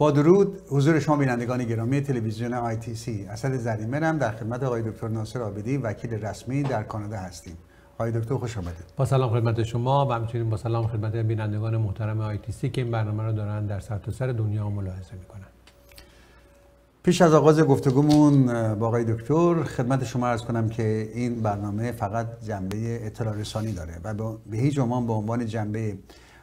با درود حضور شما بینندگان گرامی تلویزیون آیتیسی اسد زریمرم در خدمت آقای دکتر ناصر آبدی وکیل رسمی در کانادا هستیم آقای دکتر خوش آمدید با سلام خدمت شما و همچنین با سلام خدمت بینندگان محترم سی که این برنامه رو دارن در سرتاسر سر دنیا ملاحظه میکنن پیش از آغاز گفتگومون با آقای دکتر خدمت شما ارز کنم که این برنامه فقط جنبه اطلاع رسانی داره و به هیچ عنوان به عنوان جنبه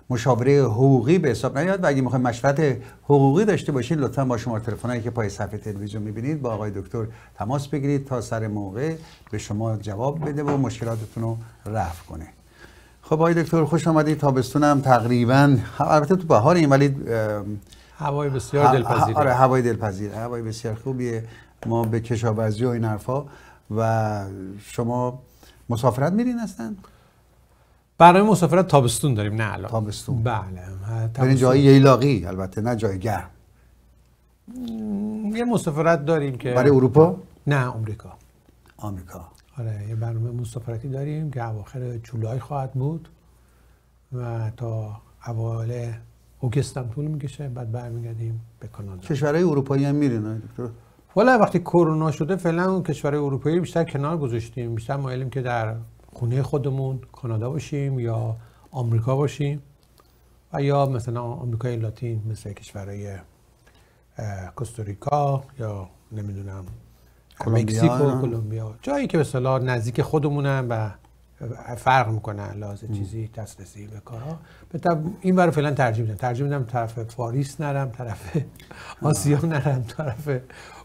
مشاوره حقوقی به حساب نیاد و اگه میخوایم مشورت حقوقی داشته باشین لطفا با شماره هایی که پای صفحه تلویزیون میبینید با آقای دکتر تماس بگیرید تا سر موقع به شما جواب بده و مشکلاتتون رو رفع کنه خب آقای دکتر خوش آمدید تابستونم تقریبا البته تو بهار این ولی هوای بسیار دلپذیره آره هوای دلپذیره هوای بسیار خوبیه ما به کشاورزی و این حرفا و شما مسافرت میرین هستن برنامه مسافرت تابستون داریم نه الان تابستون بله برین یعنی جایی ییلاقی البته نه جای گرم یه مسافرت داریم که برای اروپا نه آمریکا آمریکا آره یه برنامه مسافرتی داریم که اواخر جولای خواهد بود و تا اوایل اوگست هم طول میکشه بعد برمیگردیم به کانادا کشورهای اروپایی هم میرین دکتر والا وقتی کرونا شده فعلا اون کشورهای اروپایی بیشتر کنار گذاشتیم بیشتر مایلیم که در خونه خودمون کانادا باشیم یا آمریکا باشیم و یا مثلا آمریکای لاتین مثل کشورهای کوستاریکا یا نمیدونم مکزیکو کلمبیا جایی که به نزدیک خودمونم و فرق میکنن لازم چیزی دسترسی به کارا به این برای فعلا ترجیح میدم ترجیح میدم طرف فاریس نرم طرف آسیا نرم طرف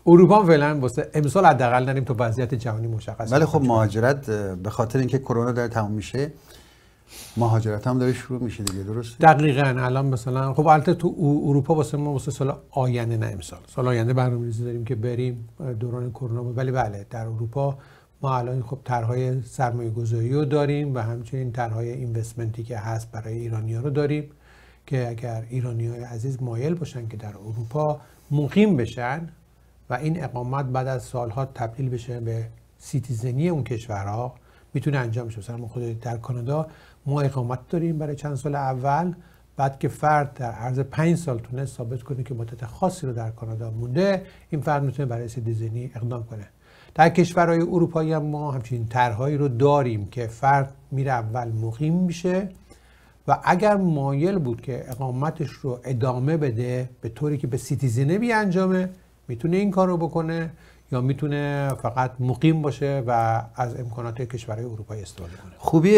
اروپا فعلا واسه امسال حداقل نریم تو وضعیت جهانی مشخص ولی خب مهاجرت به خاطر اینکه کرونا داره تموم میشه مهاجرت هم داره شروع میشه دیگه درست دقیقا الان مثلا خب البته تو اروپا واسه ما واسه سال آینده نه امسال سال آینده برنامه‌ریزی داریم که بریم دوران کرونا ولی بله در اروپا ما الان خب طرحهای سرمایه گذاری رو داریم و همچنین طرحهای اینوستمنتی که هست برای ایرانیا رو داریم که اگر ایرانی های عزیز مایل باشن که در اروپا مقیم بشن و این اقامت بعد از سالها تبدیل بشه به سیتیزنی اون کشورها میتونه انجام بشه. مثلا خود در کانادا ما اقامت داریم برای چند سال اول بعد که فرد در عرض پنج سال تونست ثابت کنه که مدت خاصی رو در کانادا مونده این فرد میتونه برای سیتیزنی اقدام کنه در کشورهای اروپایی هم ما همچین طرحهایی رو داریم که فرد میره اول مقیم میشه و اگر مایل بود که اقامتش رو ادامه بده به طوری که به سیتیزنه بیانجامه میتونه این کار رو بکنه یا میتونه فقط مقیم باشه و از امکانات کشورهای اروپایی استفاده کنه خوبی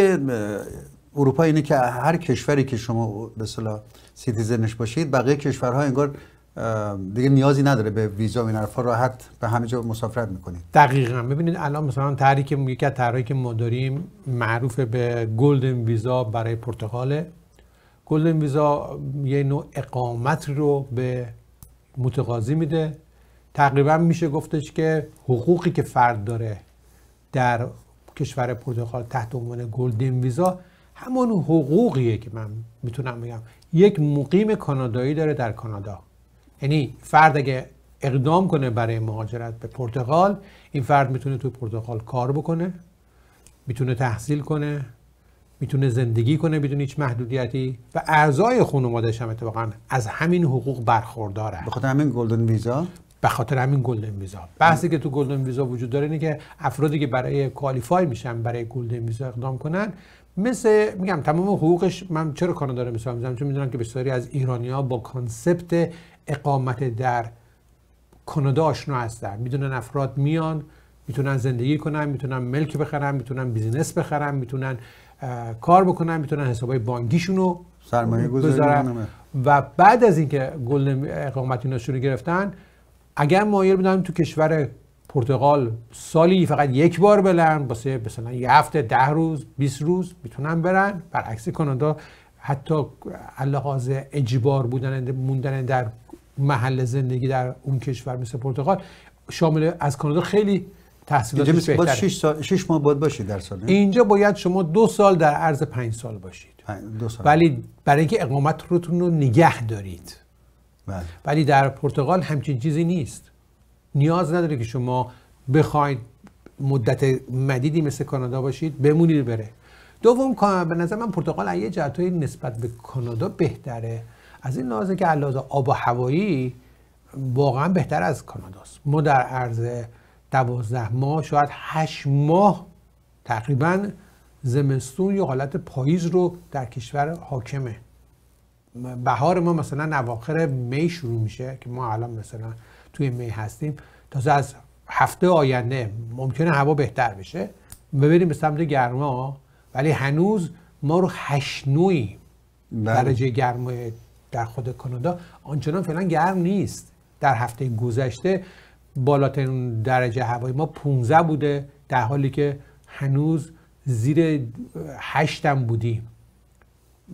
اروپا اینه که هر کشوری که شما به اصطلاح سیتیزنش باشید بقیه کشورها انگار دیگه نیازی نداره به ویزا و این حرفا راحت به همه جا مسافرت میکنید دقیقا ببینید الان مثلا تحریک که یکی از تحریک که ما داریم معروف به گلدن ویزا برای پرتغاله گلدن ویزا یه نوع اقامت رو به متقاضی میده تقریبا میشه گفتش که حقوقی که فرد داره در کشور پرتغال تحت عنوان گلدن ویزا همان حقوقیه که من میتونم بگم یک مقیم کانادایی داره در کانادا یعنی فرد اگه اقدام کنه برای مهاجرت به پرتغال این فرد میتونه تو پرتغال کار بکنه میتونه تحصیل کنه میتونه زندگی کنه بدون هیچ محدودیتی و اعضای خانواده‌اش هم اتفاقا از همین حقوق برخورداره بخاطر همین گلدن ویزا به خاطر همین گلدن ویزا بحثی که تو گلدن ویزا وجود داره اینه که افرادی که برای کالیفای میشن برای گلدن ویزا اقدام کنن مثل میگم تمام حقوقش من چرا کانادا رو مثال میزنم چون میدونم که بسیاری از ها با کانسپت اقامت در کانادا آشنا هستن میدونن افراد میان میتونن زندگی کنن میتونن ملک بخرن میتونن بیزینس بخرن میتونن کار بکنن میتونن حسابای بانکیشون رو سرمایه و بعد از اینکه گلدن اقامت اینا شروع گرفتن اگر مایل بودن تو کشور پرتغال سالی فقط یک بار بلن واسه مثلا یه هفته ده روز 20 روز میتونن برن برعکس کانادا حتی لحاظ اجبار بودن موندن در محل زندگی در اون کشور مثل پرتغال شامل از کانادا خیلی تحصیلاتش بهتره 6 سال 6 ماه باید باشید در سال اینجا باید شما دو سال در عرض 5 سال باشید دو سال ولی برای اینکه اقامت روتون رو نگه دارید بله. ولی در پرتغال همچین چیزی نیست نیاز نداره که شما بخواید مدت مدیدی مثل کانادا باشید بمونید بره دوم به نظر من پرتغال یه جهتهایی نسبت به کانادا بهتره از این نازه که علاوه آب و هوایی واقعا بهتر از کاناداست ما در عرض دوازده ماه شاید هشت ماه تقریبا زمستون یا حالت پاییز رو در کشور حاکمه بهار ما مثلا اواخر می شروع میشه که ما الان مثلا توی می هستیم تازه از هفته آینده ممکنه هوا بهتر بشه ببینیم به سمت گرما ولی هنوز ما رو هشنوی بله. درجه گرما در خود کانادا آنچنان فعلا گرم نیست در هفته گذشته بالاترین درجه هوای ما 15 بوده در حالی که هنوز زیر هشتم بودیم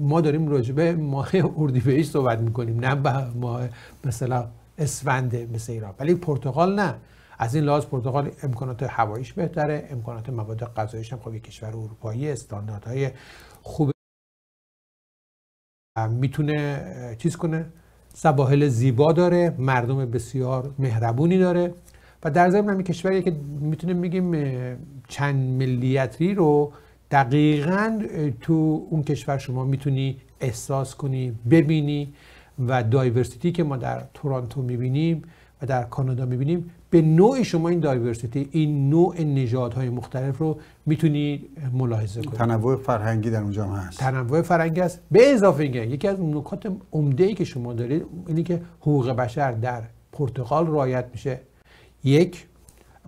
ما داریم راجبه ماه اردیبهشت صحبت میکنیم نه به ماه مثلا اسفند مثل ایران ولی پرتغال نه از این لحاظ پرتغال امکانات هواییش بهتره امکانات مواد غذاییش هم خب یک کشور اروپایی استانداردهای خوب میتونه چیز کنه سواحل زیبا داره مردم بسیار مهربونی داره و در ضمن همین کشوریه که میتونیم بگیم چند ملیتی رو دقیقا تو اون کشور شما میتونی احساس کنی ببینی و دایورسیتی که ما در تورانتو میبینیم و در کانادا میبینیم به نوع شما این دایورسیتی این نوع نژادهای مختلف رو میتونی ملاحظه کنی. تنوع فرهنگی در اونجا هست تنوع فرهنگی است. به اضافه اینکه یکی از نکات عمده ای که شما دارید اینی که حقوق بشر در پرتغال رعایت میشه یک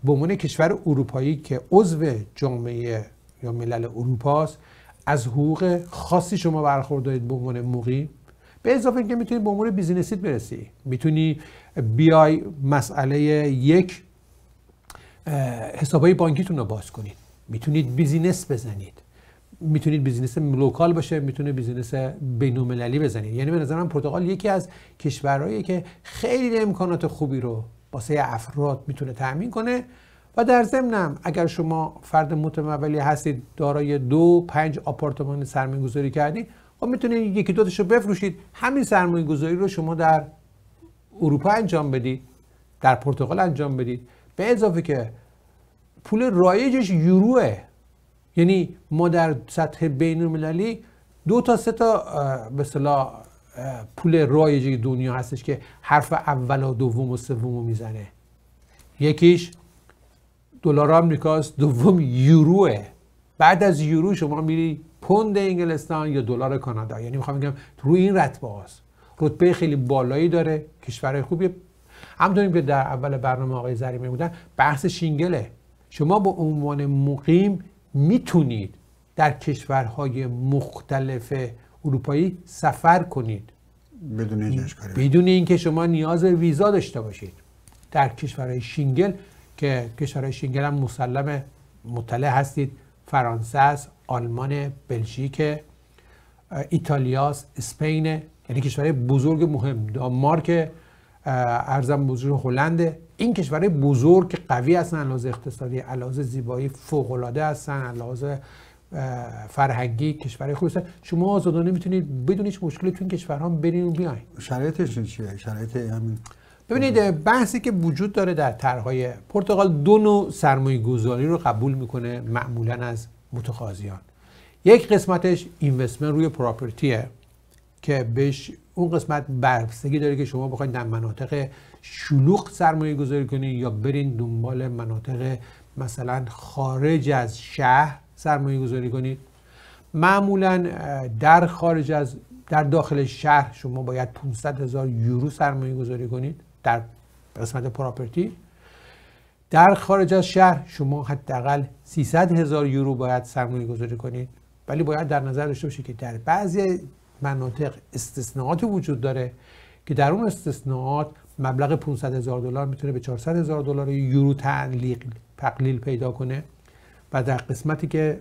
به عنوان کشور اروپایی که عضو جامعه یا ملل اروپاست از حقوق خاصی شما برخوردارید به عنوان موقعی به اضافه اینکه میتونی به امور بیزینسیت برسی میتونی بیای مسئله یک حسابای بانکیتون رو باز کنید میتونید بیزینس بزنید میتونید بیزینس لوکال باشه میتونه بیزینس بین‌المللی بزنید یعنی به نظرم پرتغال یکی از کشورهایی که خیلی امکانات خوبی رو واسه افراد میتونه تامین کنه و در ضمنم اگر شما فرد متمولی هستید دارای دو پنج آپارتمان سرمایه گذاری کردید و خب میتونید یکی دوتش رو بفروشید همین سرمایه گذاری رو شما در اروپا انجام بدید در پرتغال انجام بدید به اضافه که پول رایجش یوروه یعنی ما در سطح بین المللی دو تا سه تا به صلاح پول رایج دنیا هستش که حرف اول و دوم و سوم میزنه یکیش دلار آمریکاست دوم یوروه بعد از یورو شما میری پوند انگلستان یا دلار کانادا یعنی میخوام بگم روی این رتبه است. رتبه خیلی بالایی داره کشور خوبی همونطور که در اول برنامه آقای زریمه بودن بحث شینگله شما به عنوان مقیم میتونید در کشورهای مختلف اروپایی سفر کنید بدون بدون اینکه شما نیاز ویزا داشته باشید در کشورهای شینگل که کشورهای شنگن هم مسلم مطلع هستید فرانسه است آلمان بلژیک ایتالیا، اسپین یعنی کشورهای بزرگ مهم دانمارک ارزم بزرگ هلند این کشورهای بزرگ که قوی هستن علاوه اقتصادی علاوه زیبایی فوق العاده هستن علاوه فرهنگی کشورهای خوب شما آزادانه میتونید بدون هیچ مشکلی تو این کشورها برین و بیاین شرایطش چیه شرایط همین ببینید بحثی که وجود داره در طرحهای پرتغال دو نوع سرمایه گذاری رو قبول میکنه معمولا از متقاضیان یک قسمتش اینوستمنت روی پراپرتیه که بهش اون قسمت برفسگی داره که شما بخواید در مناطق شلوغ سرمایه گذاری کنید یا برین دنبال مناطق مثلا خارج از شهر سرمایه گذاری کنید معمولا در خارج از در داخل شهر شما باید 500 هزار یورو سرمایه گذاری کنید در قسمت پراپرتی در خارج از شهر شما حداقل 300 هزار یورو باید سرمایه گذاری کنید ولی باید در نظر داشته باشید که در بعضی مناطق استثناءات وجود داره که در اون استثناءات مبلغ 500 هزار دلار میتونه به 400 هزار دلار یورو تعلیق تقلیل پیدا کنه و در قسمتی که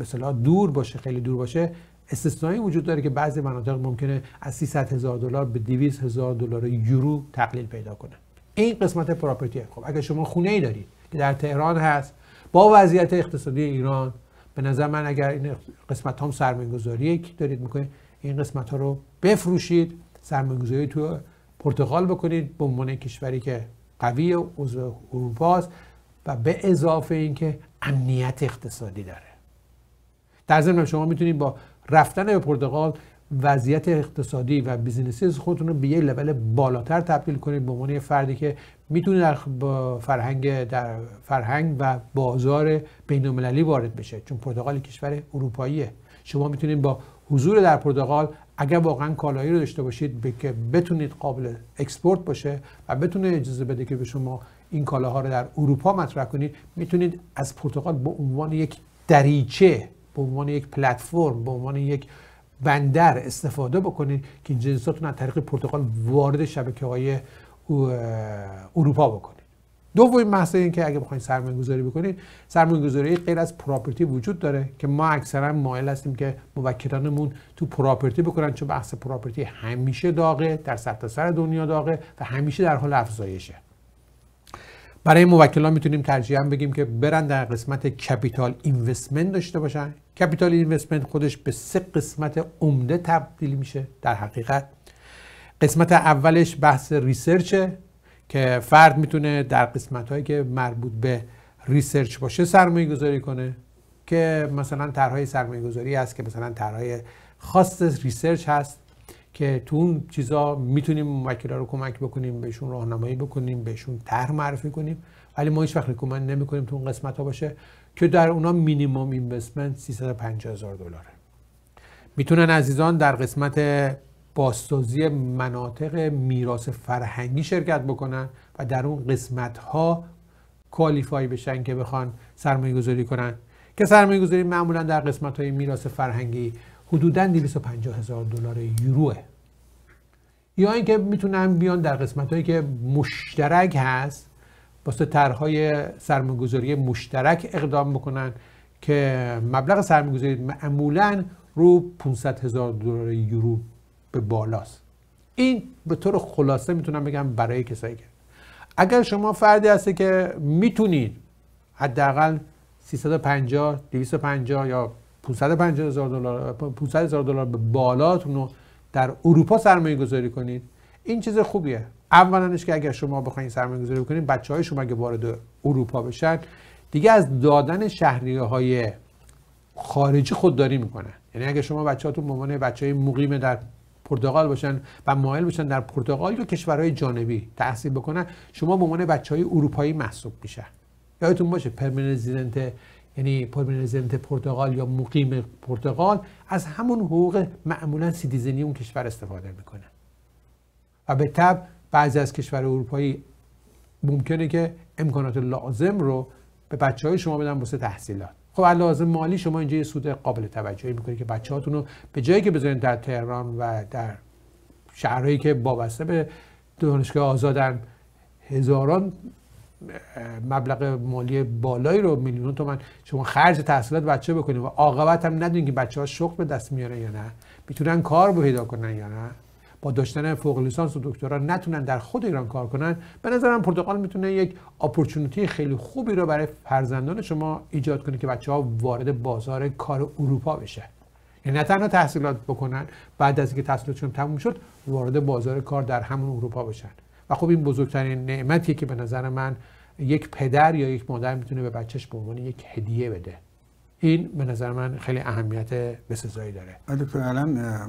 مثلا دور باشه خیلی دور باشه استثنایی وجود داره که بعضی مناطق ممکنه از 300 هزار دلار به 200 هزار دلار یورو تقلیل پیدا کنه این قسمت پراپرتی خب اگر شما خونه ای دارید که در تهران هست با وضعیت اقتصادی ایران به نظر من اگر این قسمت هم سرمایه‌گذاری که دارید میکنید این قسمت ها رو بفروشید سرمایه‌گذاری تو پرتغال بکنید به عنوان کشوری که قوی عضو اروپا است و به اضافه اینکه امنیت اقتصادی داره در ضمن شما میتونید با رفتن به پرتغال وضعیت اقتصادی و بیزینسی خودتون رو به یه لول بالاتر تبدیل کنید به عنوان فردی که میتونه در فرهنگ در فرهنگ و بازار بین‌المللی وارد بشه چون پرتغال کشور اروپاییه شما میتونید با حضور در پرتغال اگر واقعا کالایی رو داشته باشید که بتونید قابل اکسپورت باشه و بتونه اجازه بده که به شما این کالاها رو در اروپا مطرح کنید میتونید از پرتغال به عنوان یک دریچه به عنوان یک پلتفرم به عنوان یک بندر استفاده بکنید که جنساتون از طریق پرتغال وارد شبکه های اروپا بکنید دومین مسئله این که اگه بخواید سرمایه گذاری بکنید سرمایه گذاری غیر از پراپرتی وجود داره که ما اکثرا مایل هستیم که موکلانمون تو پراپرتی بکنن چون بحث پراپرتی همیشه داغه در سطح سر دنیا داغه و همیشه در حال افزایشه برای موکلا میتونیم هم بگیم که برن در قسمت کپیتال اینوستمنت داشته باشن کپیتال اینوستمنت خودش به سه قسمت عمده تبدیل میشه در حقیقت قسمت اولش بحث ریسرچه که فرد میتونه در قسمت هایی که مربوط به ریسرچ باشه سرمایه گذاری کنه که مثلا طرحهای سرمایه گذاری هست که مثلا طرحهای خاص ریسرچ هست که تو اون چیزا میتونیم موکلا رو کمک بکنیم بهشون راهنمایی بکنیم بهشون طرح معرفی کنیم ولی ما هیچ وقت ریکومند کنیم تو اون قسمت ها باشه که در اونا مینیمم اینوستمنت 350000 هزار دلاره میتونن عزیزان در قسمت بازسازی مناطق میراث فرهنگی شرکت بکنن و در اون قسمت ها بشن که بخوان سرمایه گذاری کنن که سرمایه گذاری معمولا در قسمت های میراث فرهنگی حدودا 250 هزار دلار یوروه یا اینکه میتونن بیان در قسمت هایی که مشترک هست واسه طرحهای سرمایه‌گذاری مشترک اقدام بکنن که مبلغ سرمایه‌گذاری معمولا رو 500 هزار دلار یورو به بالاست این به طور خلاصه میتونم بگم برای کسایی که اگر شما فردی هستی که میتونید حداقل 350 250 یا 550 دلار دلار به بالاتون رو در اروپا سرمایه گذاری کنید این چیز خوبیه اولنش که اگر شما بخواید سرمایه گذاری کنید بچه های شما که وارد اروپا بشن دیگه از دادن شهریه های خارجی خودداری میکنن یعنی اگر شما هاتون به عنوان های مقیم در پرتغال باشن و مایل باشن در پرتغال یا کشورهای جانبی تحصیل بکنن شما به عنوان های اروپایی محسوب میشن یادتون باشه پرمننت یعنی پرمنزنت پرتغال یا مقیم پرتغال از همون حقوق معمولا سیتیزنی اون کشور استفاده میکنن و به تب بعضی از کشور اروپایی ممکنه که امکانات لازم رو به بچه های شما بدن واسه تحصیلات خب لازم مالی شما اینجا یه سود قابل توجهی میکنید که بچه هاتون رو به جایی که بذارین در تهران و در شهرهایی که بابسته به دانشگاه آزادن هزاران مبلغ مالی بالایی رو میلیون تومن شما خرج تحصیلات بچه بکنید و عاقبت هم ندونید که بچه ها شغل به دست میاره یا نه میتونن کار به پیدا کنن یا نه با داشتن فوق لیسانس و دکترا نتونن در خود ایران کار کنن به نظرم پرتغال میتونه یک اپورتونتی خیلی خوبی رو برای فرزندان شما ایجاد کنه که بچه ها وارد بازار کار اروپا بشه یعنی نه تنها تحصیلات بکنن بعد از اینکه تحصیلاتشون تموم شد وارد بازار کار در همون اروپا بشن و خب این بزرگترین نعمتیه که به نظر من یک پدر یا یک مادر میتونه به بچهش به عنوان یک هدیه بده این به نظر من خیلی اهمیت بسزایی داره دکتر علم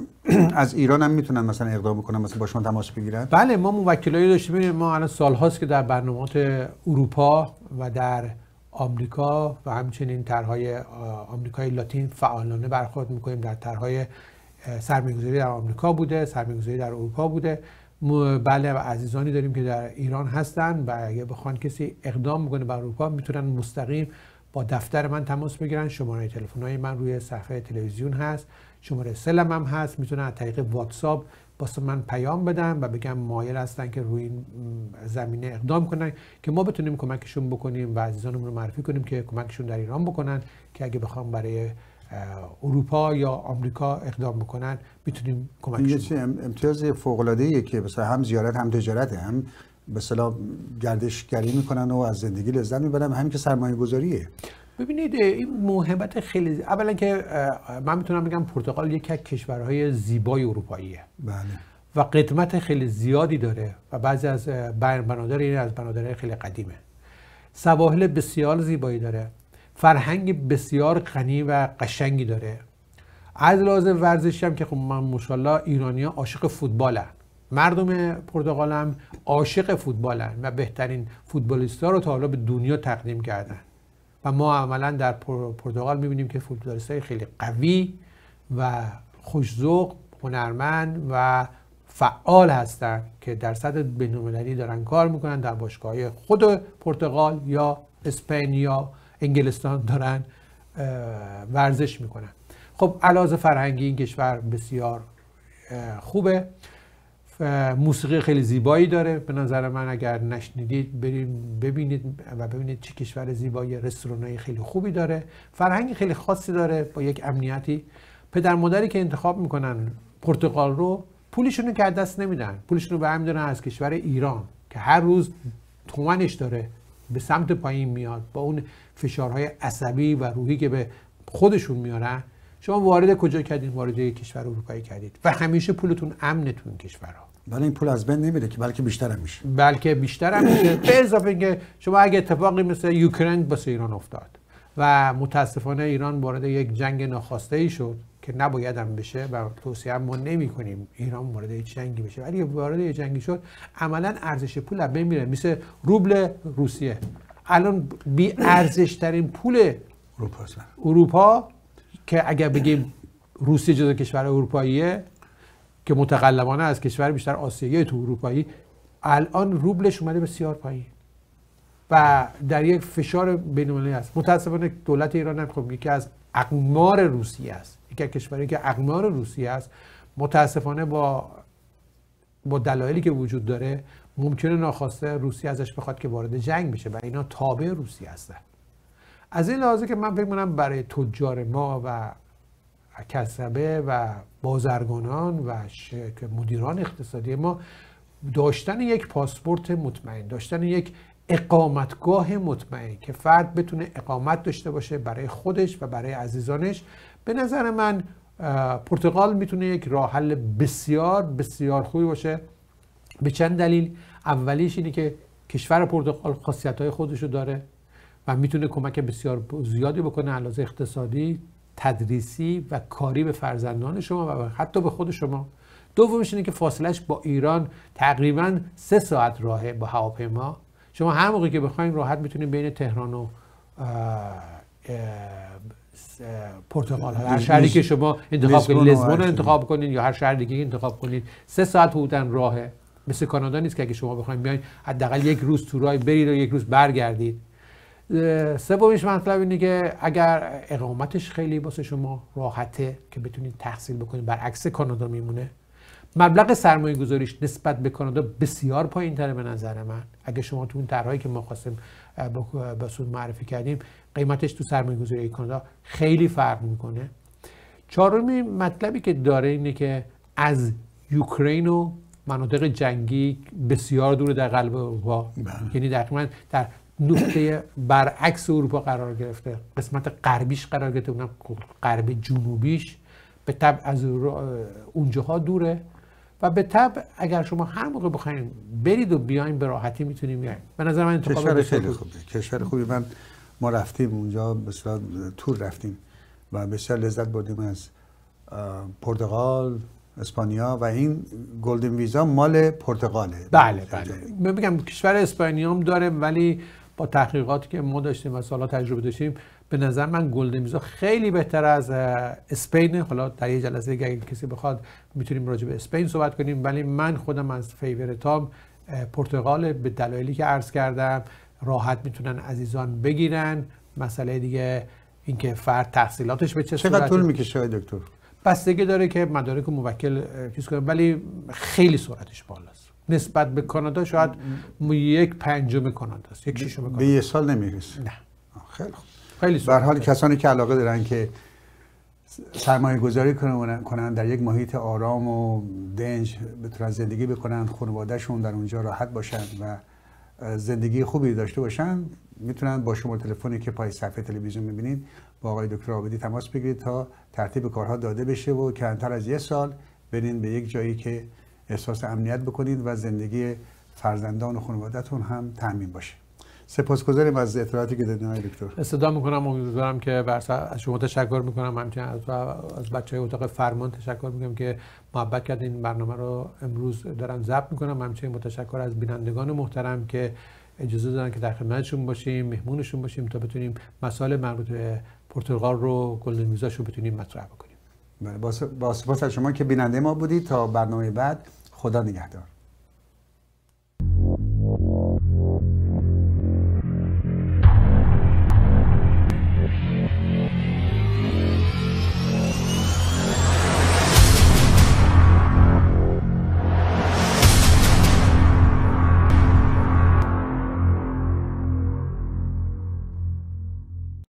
از ایران هم میتونن مثلا اقدام بکنن مثلا با شما تماس بگیرن بله ما موکلایی داشتیم ما الان سالهاست که در برنامات اروپا و در آمریکا و همچنین طرحهای آمریکای لاتین فعالانه برخورد میکنیم در طرحهای سرمایه‌گذاری در آمریکا بوده سرمایه‌گذاری در اروپا بوده بله و عزیزانی داریم که در ایران هستن و اگه بخوان کسی اقدام بکنه بر اروپا میتونن مستقیم با دفتر من تماس بگیرن شماره تلفن های من روی صفحه تلویزیون هست شماره سلم هم هست میتونن از طریق واتساپ واسه من پیام بدن و بگم مایل هستن که روی این زمینه اقدام کنن که ما بتونیم کمکشون بکنیم و عزیزانمون رو معرفی کنیم که کمکشون در ایران بکنن که اگه بخوام برای اروپا یا آمریکا اقدام بکنن میتونیم یه امتیاز فوق العاده که مثلا هم زیارت هم تجارت هم به اصطلاح گردشگری میکنن و از زندگی لذت میبرن همین که سرمایه گذاریه ببینید این مهمت خیلی اولا که من میتونم بگم پرتغال یکی از کشورهای زیبای اروپاییه بله و قدمت خیلی زیادی داره و بعضی از بنادر این از بنادرهای خیلی قدیمه سواحل بسیار زیبایی داره فرهنگ بسیار غنی و قشنگی داره از لحاظ ورزشی که خب من مشالله ایرانیا عاشق فوتبالن مردم پرتغال هم عاشق فوتبالن و بهترین ها رو تا حالا به دنیا تقدیم کردن و ما عملا در پرتغال میبینیم که های خیلی قوی و خوشزوق، هنرمند و فعال هستند که در سطح بینومدنی دارن کار میکنن در باشگاه خود پرتغال یا اسپانیا انگلستان دارن ورزش میکنن خب علاوه فرهنگی این کشور بسیار خوبه موسیقی خیلی زیبایی داره به نظر من اگر نشنیدید بریم ببینید و ببینید چه کشور زیبایی رستورانای خیلی خوبی داره فرهنگی خیلی خاصی داره با یک امنیتی پدر مادری که انتخاب میکنن پرتغال رو پولشون رو که دست نمیدن پولشون رو به از کشور ایران که هر روز تومنش داره به سمت پایین میاد با اون فشارهای عصبی و روحی که به خودشون میارن شما وارد کجا کردین وارد کشور اروپایی کردید و همیشه پولتون امنتون تو این کشورها برای بله، این پول از بین نمیره که بلکه بیشتر هم میشه بلکه بیشتر هم میشه به اضافه اینکه شما اگه اتفاقی مثل یوکرین با ایران افتاد و متاسفانه ایران وارد یک جنگ ناخواسته ای شد که نباید هم بشه و توصیه ما نمی کنیم ایران وارد یک جنگی بشه ولی وارد یک جنگی شد عملا ارزش پول از بین میره مثل روبل روسیه الان بی ارزش ترین پول اروپا, اروپا که اگر بگیم روسیه جزو کشور اروپاییه که متقلبانه از کشور بیشتر آسیایی تو اروپایی الان روبلش اومده بسیار پایین و در یک فشار بینالمللی است متاسفانه دولت ایران هم خب یکی از اقمار روسیه است یکی کشوری که اقمار روسیه است متاسفانه با با دلایلی که وجود داره ممکنه ناخواسته روسیه ازش بخواد که وارد جنگ بشه و اینا تابع روسیه هستن از این لحاظه که من فکر برای تجار ما و کسبه و بازرگانان و مدیران اقتصادی ما داشتن یک پاسپورت مطمئن داشتن یک اقامتگاه مطمئن که فرد بتونه اقامت داشته باشه برای خودش و برای عزیزانش به نظر من پرتغال میتونه یک راه حل بسیار بسیار خوبی باشه به چند دلیل اولیش اینه که کشور پرتغال خاصیت خودش خودشو داره و میتونه کمک بسیار زیادی بکنه علاوه اقتصادی تدریسی و کاری به فرزندان شما و حتی به خود شما دومش اینه که فاصلش با ایران تقریبا سه ساعت راهه با هواپیما شما هر موقعی که بخواین راحت میتونید بین تهران و پرتغال هر شهری که شما انتخاب کنید لزبون رو انتخاب کنید یا هر شهر دیگه انتخاب کنید سه ساعت بودن راهه مثل کانادا نیست که اگه شما بخواید بیاین حداقل یک روز تورای برید و یک روز برگردید سومیش مطلب اینه که اگر اقامتش خیلی واسه شما راحته که بتونید تحصیل بکنید برعکس کانادا میمونه مبلغ سرمایه گذاریش نسبت به کانادا بسیار پایین تره به نظر من اگه شما تو اون طرحهایی که ما خواستیم با سود معرفی کردیم قیمتش تو سرمایه گذاری کانادا خیلی فرق میکنه چهارمی مطلبی که داره اینه که از یوکرین و مناطق جنگی بسیار دور در قلب اروپا بله. یعنی دقیقا در نقطه برعکس اروپا قرار گرفته قسمت غربیش قرار گرفته اونم غرب جنوبیش به طب از اونجاها دوره و به طب اگر شما هر موقع بخواین برید و بیاین به راحتی میتونیم بیاین به نظر من کشور خیلی خوبه کشور خوبی من ما رفتیم اونجا بسیار تور رفتیم و بسیار لذت بردیم از پرتغال اسپانیا و این گلدن ویزا مال پرتغاله بله بله میگم کشور اسپانیا هم داره ولی با تحقیقاتی که ما داشتیم و سالا تجربه داشتیم به نظر من میزا خیلی بهتر از اسپین حالا در یه جلسه دیگه اگه کسی بخواد میتونیم راجع به اسپین صحبت کنیم ولی من خودم از فیورتام پرتغال به دلایلی که عرض کردم راحت میتونن عزیزان بگیرن مسئله دیگه اینکه فرد تحصیلاتش به چه صورت چقدر طول میکشه دکتر بستگی داره که مدارک موکل چیز کنه ولی خیلی سرعتش بالاست نسبت به کانادا شاید یک پنجم کانادا است یک به یه سال نمیرسه نه خیلی خوب خیلی حال کسانی که علاقه دارن که سرمایه گذاری کنن در یک محیط آرام و دنج به زندگی بکنن خانوادهشون در اونجا راحت باشن و زندگی خوبی داشته باشن میتونن با شما تلفنی که پای صفحه تلویزیون میبینید با آقای دکتر آبدی تماس بگیرید تا ترتیب کارها داده بشه و کمتر از یه سال برین به یک جایی که احساس امنیت بکنید و زندگی فرزندان و خانوادهتون هم تعمین باشه سپاسگزاریم از اطلاعاتی که دادین های دکتر استدا میکنم امیدوارم که از شما تشکر میکنم همچنین از, از بچه های اتاق فرمان تشکر میکنم که محبت کردین این برنامه رو امروز دارن ضبط میکنم همچنین با از بینندگان محترم که اجازه دادن که در خدمتشون باشیم مهمونشون باشیم تا بتونیم مسائل مربوط به پرتغال رو کل رو بتونیم مطرح بکنیم بله، با سپاس از شما که بیننده ما بودید تا برنامه بعد خدا نگهدار